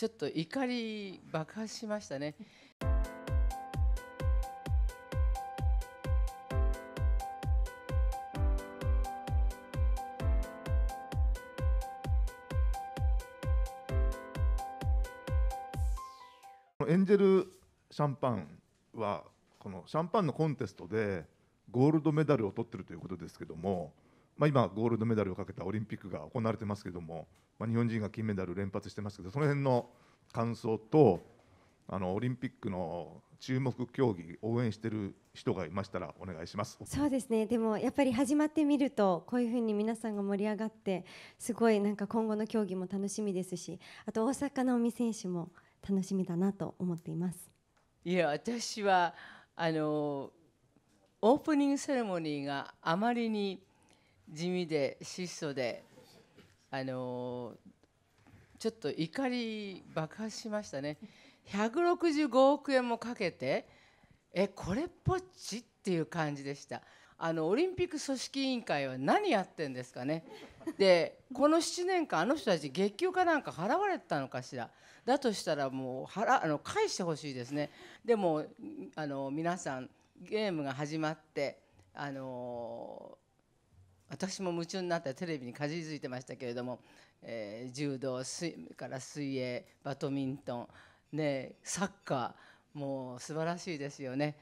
ちょっと怒り爆発しましたね。エンジェルシャンパンはこのシャンパンのコンテストでゴールドメダルを取ってるということですけどもまあ、今、ゴールドメダルをかけたオリンピックが行われてますけども、まあ、日本人が金メダル連発してますけど、その辺の感想と、あのオリンピックの注目競技、応援してる人がいましたら、お願いしますそうですね、でもやっぱり始まってみると、こういうふうに皆さんが盛り上がって、すごいなんか今後の競技も楽しみですし、あと大坂なおみ選手も楽しみだなと思っています。いや私はあのオープニングセレモニーがあまりに地味で質素であのちょっと怒り爆発しましたね165億円もかけてえこれっぽっちっていう感じでしたあのオリンピック組織委員会は何やってんですかねでこの7年間あの人たち月給かなんか払われてたのかしらだとしたらもう払あの返してほしいですねでもあの皆さんゲームが始まってあの私も夢中になってテレビにかじりついてましたけれども、えー、柔道水から水泳バドミントン、ね、サッカーもう素晴らしいですよね。